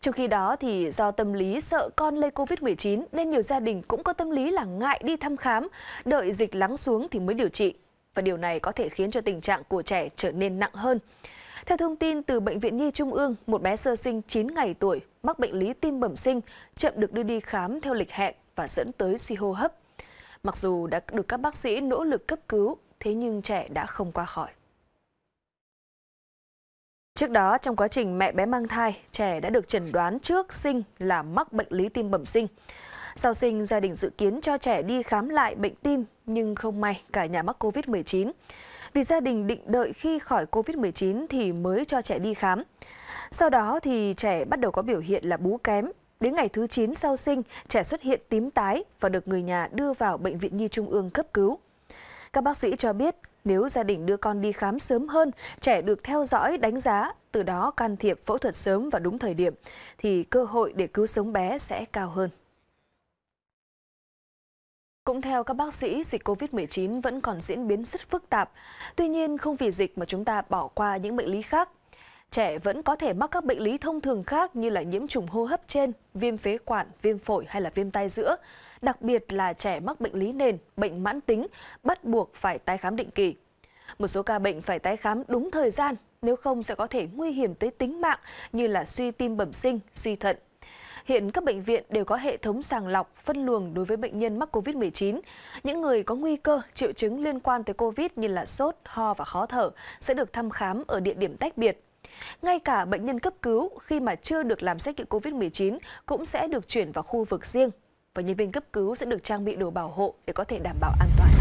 Trong khi đó thì do tâm lý sợ con lây Covid-19 nên nhiều gia đình cũng có tâm lý là ngại đi thăm khám, đợi dịch lắng xuống thì mới điều trị. Và điều này có thể khiến cho tình trạng của trẻ trở nên nặng hơn. Theo thông tin từ Bệnh viện Nhi Trung ương, một bé sơ sinh 9 ngày tuổi mắc bệnh lý tim bẩm sinh, chậm được đưa đi khám theo lịch hẹn và dẫn tới suy hô hấp. Mặc dù đã được các bác sĩ nỗ lực cấp cứu, thế nhưng trẻ đã không qua khỏi. Trước đó, trong quá trình mẹ bé mang thai, trẻ đã được chẩn đoán trước sinh là mắc bệnh lý tim bẩm sinh. Sau sinh, gia đình dự kiến cho trẻ đi khám lại bệnh tim, nhưng không may cả nhà mắc COVID-19. Vì gia đình định đợi khi khỏi COVID-19 thì mới cho trẻ đi khám. Sau đó thì trẻ bắt đầu có biểu hiện là bú kém. Đến ngày thứ 9 sau sinh, trẻ xuất hiện tím tái và được người nhà đưa vào Bệnh viện Nhi Trung ương cấp cứu. Các bác sĩ cho biết nếu gia đình đưa con đi khám sớm hơn, trẻ được theo dõi, đánh giá, từ đó can thiệp phẫu thuật sớm và đúng thời điểm, thì cơ hội để cứu sống bé sẽ cao hơn. Cũng theo các bác sĩ, dịch COVID-19 vẫn còn diễn biến rất phức tạp. Tuy nhiên, không vì dịch mà chúng ta bỏ qua những bệnh lý khác trẻ vẫn có thể mắc các bệnh lý thông thường khác như là nhiễm trùng hô hấp trên, viêm phế quản, viêm phổi hay là viêm tai giữa. Đặc biệt là trẻ mắc bệnh lý nền, bệnh mãn tính, bắt buộc phải tái khám định kỳ. Một số ca bệnh phải tái khám đúng thời gian, nếu không sẽ có thể nguy hiểm tới tính mạng như là suy tim bẩm sinh, suy thận. Hiện các bệnh viện đều có hệ thống sàng lọc, phân luồng đối với bệnh nhân mắc COVID-19. Những người có nguy cơ, triệu chứng liên quan tới COVID như là sốt, ho và khó thở sẽ được thăm khám ở địa điểm tách biệt. Ngay cả bệnh nhân cấp cứu khi mà chưa được làm xét nghiệm COVID-19 cũng sẽ được chuyển vào khu vực riêng và nhân viên cấp cứu sẽ được trang bị đồ bảo hộ để có thể đảm bảo an toàn.